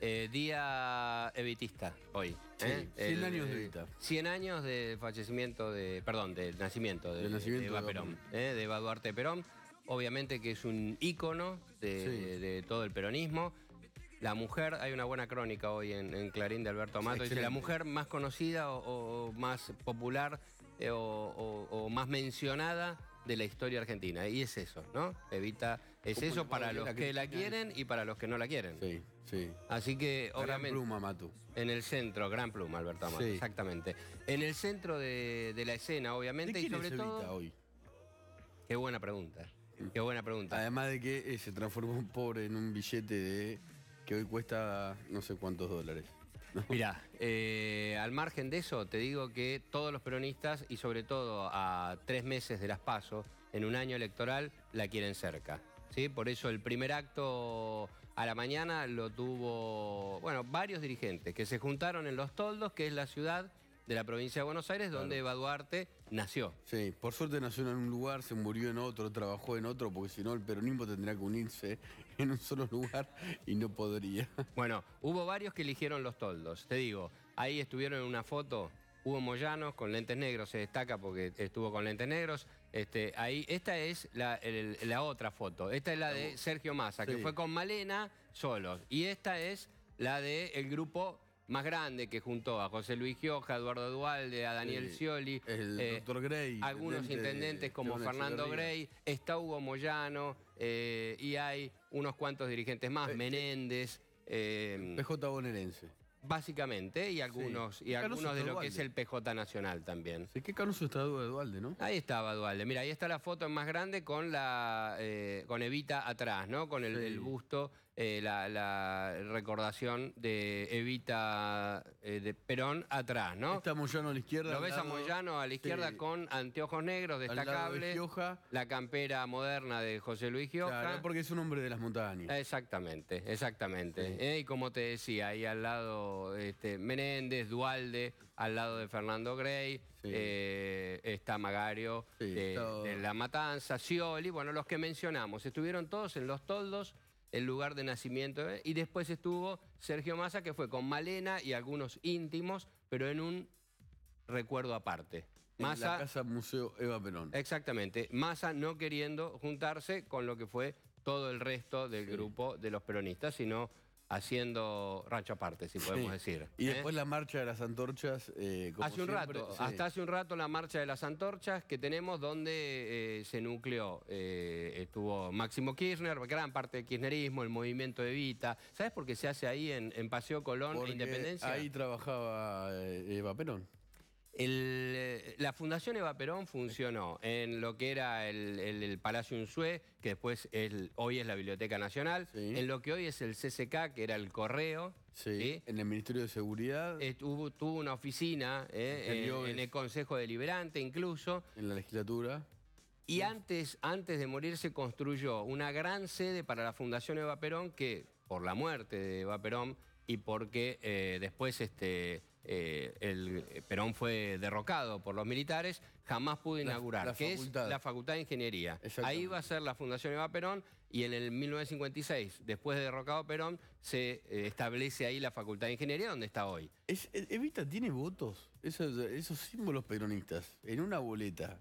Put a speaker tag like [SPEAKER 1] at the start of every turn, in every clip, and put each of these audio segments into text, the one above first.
[SPEAKER 1] Eh, día evitista hoy. Sí, 100 ¿eh? años de eh, Evita. 100 años de fallecimiento de. Perdón, nacimiento de, nacimiento de, Eva Perón. Duarte Perón. Obviamente que es un ícono de, todo el peronismo. La mujer, hay una buena crónica hoy en, Clarín de Alberto Mato, dice la mujer más conocida o, más popular o más mencionada de la historia argentina. Y es eso, ¿no? Evita, es eso para los que la quieren y para los que no la quieren. Sí, sí. Así que, obviamente. Gran pluma, Matu. En el centro, gran pluma, Alberto Amato, exactamente. En el centro de, la escena, obviamente, ¿De quién Evita hoy? Qué buena pregunta.
[SPEAKER 2] Qué buena pregunta. Además de que eh, se transformó un pobre en un billete de que hoy cuesta no sé cuántos dólares. Mira,
[SPEAKER 1] eh, al margen de eso, te digo que todos los peronistas y sobre todo a tres meses de las PASO, en un año electoral, la quieren cerca. ¿sí? Por eso el primer acto a la mañana lo tuvo, bueno, varios dirigentes que se juntaron en Los Toldos, que es la ciudad de la provincia de Buenos Aires, donde Eva Duarte
[SPEAKER 2] nació. Sí, por suerte nació en un lugar, se murió en otro, trabajó en otro, porque si no el peronismo tendría que unirse en un solo lugar y no podría.
[SPEAKER 1] Bueno, hubo varios que eligieron los toldos, te digo, ahí estuvieron en una foto, Hugo Moyano, con lentes negros, se destaca porque estuvo con lentes negros. Este, ahí, esta es la, otra foto. Esta es la de Sergio Massa, que fue con Malena solo. Y esta es la del el grupo más grande que juntó a José Luis Gioja, Eduardo Dualde, a Daniel eh, Scioli, el eh, doctor Gray, algunos intendentes como Fernando Gray, está Hugo Moyano eh, y hay unos cuantos dirigentes más, Menéndez. PJ Bonerense. Básicamente, y algunos, y algunos de lo que es el PJ Nacional
[SPEAKER 2] también. Sí, qué Carlos está Dualde, ¿no?
[SPEAKER 1] Ahí estaba Dualde. Mira, ahí está la foto más grande con la con Evita atrás, ¿no? Con el, el busto eh, la, recordación de Evita eh, de Perón atrás, ¿no? Está Moyano a la izquierda. Lo ves a Moyano a la izquierda con anteojos negros, destacable. De Gioja. La campera moderna de José Luis Gioja. Claro, porque es un hombre de las montañas. Exactamente, exactamente. Eh, y como te decía, ahí al lado este, Menéndez, Dualde, al lado de Fernando Grey, está Magario de, La Matanza, Scioli, bueno, los que mencionamos. Estuvieron todos en los toldos el lugar de nacimiento. ¿eh? Y después estuvo Sergio Massa, que fue con Malena y algunos íntimos, pero en un recuerdo aparte. en la Casa Museo Eva Perón. Exactamente. Massa no queriendo juntarse con lo que fue todo el resto del grupo de los peronistas, sino haciendo rancho aparte, si podemos decir.
[SPEAKER 2] Y ¿eh? después la marcha de las antorchas. Eh, como hace un rato, hasta
[SPEAKER 1] hace un rato la marcha de las antorchas que tenemos donde eh, se nucleó, eh, estuvo Máximo Kirchner, gran parte del kirchnerismo, el movimiento de Vita. ¿Sabes por qué se hace ahí en, Paseo Colón e Independencia? Ahí
[SPEAKER 2] trabajaba Eva Perón.
[SPEAKER 1] Eh, la Fundación Eva Perón funcionó en lo que era el, Palacio Unzué, que después hoy es la Biblioteca Nacional, en lo que hoy es el CCK, que era el correo. Sí, en el Ministerio de Seguridad. tuvo una oficina eh, en, el Consejo Deliberante incluso. En la legislatura. Y antes, antes de morir se construyó una gran sede para la Fundación Eva Perón que, por la muerte de Eva Perón, y porque eh, después este, eh, eh, Perón fue derrocado por los militares, jamás pudo inaugurar, la, facultad. la Facultad de Ingeniería. Ahí va a ser la Fundación Eva Perón y en el 1956, después de derrocado Perón, se
[SPEAKER 2] establece ahí la Facultad de Ingeniería donde está hoy. Evita tiene votos, esos, esos símbolos peronistas, en una boleta,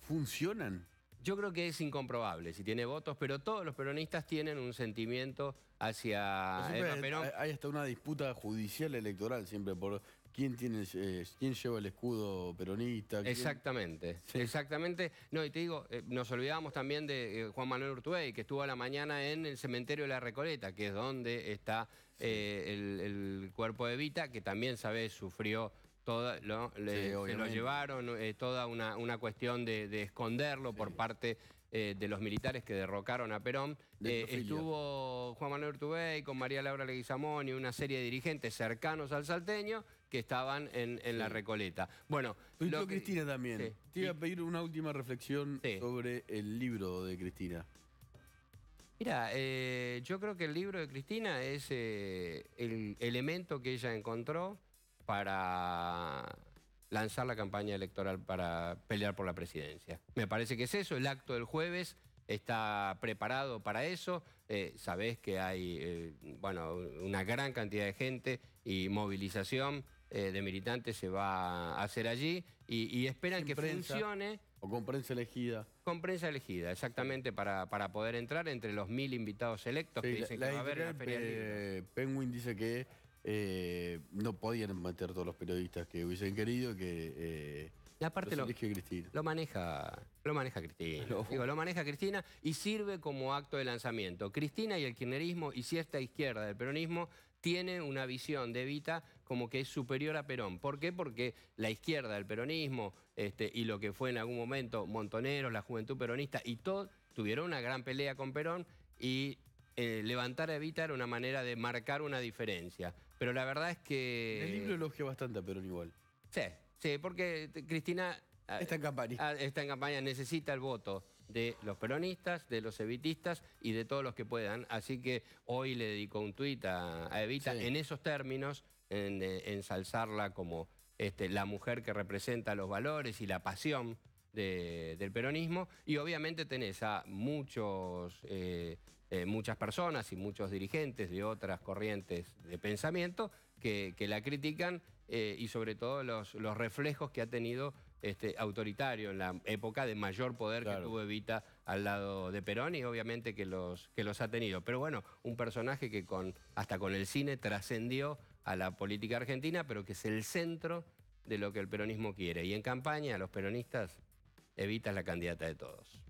[SPEAKER 2] ¿funcionan? Yo creo que es incomprobable
[SPEAKER 1] si tiene votos, pero todos los peronistas tienen un sentimiento
[SPEAKER 2] hacia Perón. Hay, hasta una disputa judicial electoral siempre por quién tiene eh, quién lleva el escudo peronista. Exactamente,
[SPEAKER 1] exactamente. No, y te digo, eh, nos olvidábamos también de eh, Juan Manuel Urtubey, que estuvo a la mañana en el cementerio de la Recoleta, que es donde está el, el, cuerpo de Vita, que también, sabes, sufrió se lo llevaron, eh, toda una, cuestión de, esconderlo por parte eh, de los militares que derrocaron a Perón. Eh, estuvo Juan Manuel Urtubey con María Laura Leguizamón y una serie de dirigentes cercanos al salteño que estaban en, la Recoleta. Bueno,
[SPEAKER 2] Cristina también. Te iba a pedir una última reflexión sobre el libro de Cristina. Mira, yo creo que el libro de Cristina es el
[SPEAKER 1] elemento que ella encontró para lanzar la campaña electoral para pelear por la presidencia. Me parece que es eso, el acto del jueves está preparado para eso. Eh, sabés que hay eh, bueno, una gran cantidad de gente y movilización eh, de militantes se va a hacer allí y, esperan que funcione. O con prensa elegida. Con prensa elegida, exactamente, para, para poder entrar entre los mil invitados electos que dicen que va a haber en la Feria
[SPEAKER 2] Penguin dice que eh, no podían meter todos los periodistas que hubiesen querido que... Eh, aparte lo, maneja lo maneja Cristina. lo maneja
[SPEAKER 1] Cristina y sirve como acto de lanzamiento. Cristina y el kirchnerismo y cierta izquierda del peronismo tienen una visión de Evita como que es superior a Perón. ¿Por qué? Porque la izquierda del peronismo este, y lo que fue en algún momento Montoneros, la juventud peronista y todo, tuvieron una gran pelea con Perón y eh, levantar a Evita era una manera de marcar una diferencia. Pero la verdad es que. El
[SPEAKER 2] libro elogió bastante a Perón igual.
[SPEAKER 1] Sí, sí, porque Cristina. Ah, está en campaña. Ah, está en campaña, necesita el voto de los peronistas, de los evitistas y de todos los que puedan. Así que hoy le dedico un tuit a, Evita en esos términos, en, eh, ensalzarla como este, la mujer que representa los valores y la pasión del peronismo. Y obviamente tenés a muchos eh, eh, muchas personas y muchos dirigentes de otras corrientes de pensamiento que, la critican eh, y sobre todo los, reflejos que ha tenido este, autoritario en la época de mayor poder que tuvo Evita al lado de Perón y obviamente que los, que los ha tenido. Pero bueno, un personaje que con, hasta con el cine trascendió a la política argentina, pero que es el centro de lo que el peronismo quiere. Y en campaña los peronistas Evita es la candidata de todos.